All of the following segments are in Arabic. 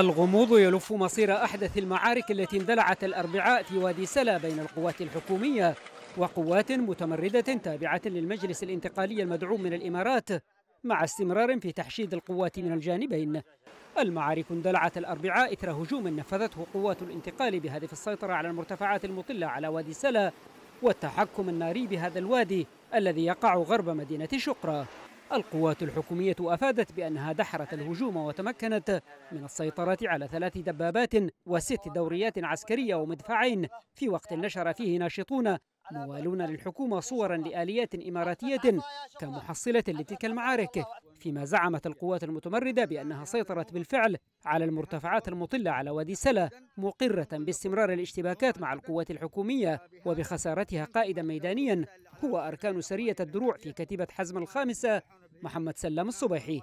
الغموض يلف مصير أحدث المعارك التي اندلعت الأربعاء في وادي سلا بين القوات الحكومية وقوات متمردة تابعة للمجلس الانتقالي المدعوم من الإمارات مع استمرار في تحشيد القوات من الجانبين المعارك اندلعت الأربعاء إثر هجوم نفذته قوات الانتقال بهدف السيطرة على المرتفعات المطلة على وادي سلا والتحكم الناري بهذا الوادي الذي يقع غرب مدينة شقرة القوات الحكومية أفادت بأنها دحرت الهجوم وتمكنت من السيطرة على ثلاث دبابات وست دوريات عسكرية ومدفعين في وقت نشر فيه ناشطون موالون للحكومة صورا لآليات إماراتية كمحصلة لتلك المعارك فيما زعمت القوات المتمردة بأنها سيطرت بالفعل على المرتفعات المطلة على وادي سلا مقرة باستمرار الاشتباكات مع القوات الحكومية وبخسارتها قائدا ميدانيا هو أركان سرية الدروع في كتيبة حزم الخامسة محمد سلام الصبيحي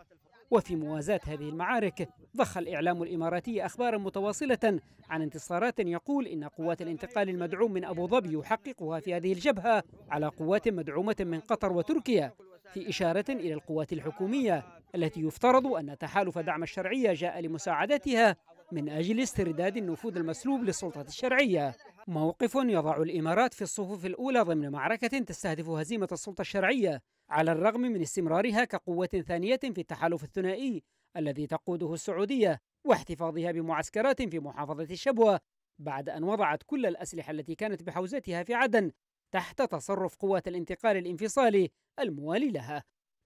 وفي موازاة هذه المعارك ضخ الإعلام الإماراتي أخبارا متواصلة عن انتصارات يقول إن قوات الانتقال المدعوم من أبو ظبي يحققها في هذه الجبهة على قوات مدعومة من قطر وتركيا في إشارة إلى القوات الحكومية التي يفترض أن تحالف دعم الشرعية جاء لمساعدتها من أجل استرداد النفوذ المسلوب للسلطة الشرعية موقف يضع الإمارات في الصفوف الأولى ضمن معركة تستهدف هزيمة السلطة الشرعية على الرغم من استمرارها كقوة ثانية في التحالف الثنائي الذي تقوده السعودية واحتفاظها بمعسكرات في محافظة الشبوة بعد أن وضعت كل الأسلحة التي كانت بحوزتها في عدن تحت تصرف قوات الانتقال الانفصالي الموالي لها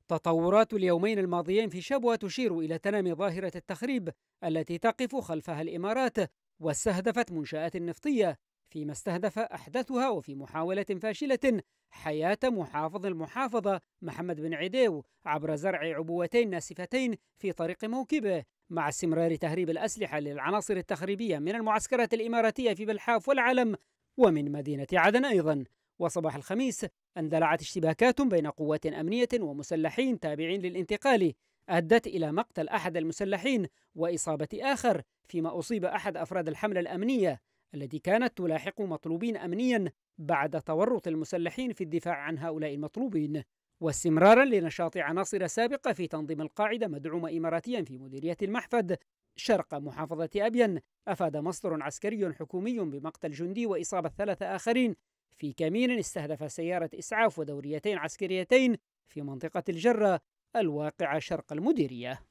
تطورات اليومين الماضيين في شبوة تشير إلى تنامي ظاهرة التخريب التي تقف خلفها الإمارات واستهدفت منشآت نفطية فيما استهدف أحدثها وفي محاولة فاشلة حياة محافظ المحافظة محمد بن عديو عبر زرع عبوتين ناسفتين في طريق موكبه مع استمرار تهريب الأسلحة للعناصر التخريبية من المعسكرات الإماراتية في بلحاف والعلم ومن مدينة عدن أيضاً وصباح الخميس اندلعت اشتباكات بين قوات أمنية ومسلحين تابعين للانتقال أدت إلى مقتل أحد المسلحين وإصابة آخر فيما أصيب أحد أفراد الحملة الأمنية التي كانت تلاحق مطلوبين أمنيا بعد تورط المسلحين في الدفاع عن هؤلاء المطلوبين واستمرارا لنشاط عناصر سابقة في تنظيم القاعدة مدعومة إماراتيا في مديرية المحفد شرق محافظة أبين أفاد مصدر عسكري حكومي بمقتل جندي وإصابة ثلاثة آخرين في كمين استهدف سيارة إسعاف ودوريتين عسكريتين في منطقة الجرة الواقعة شرق المديرية.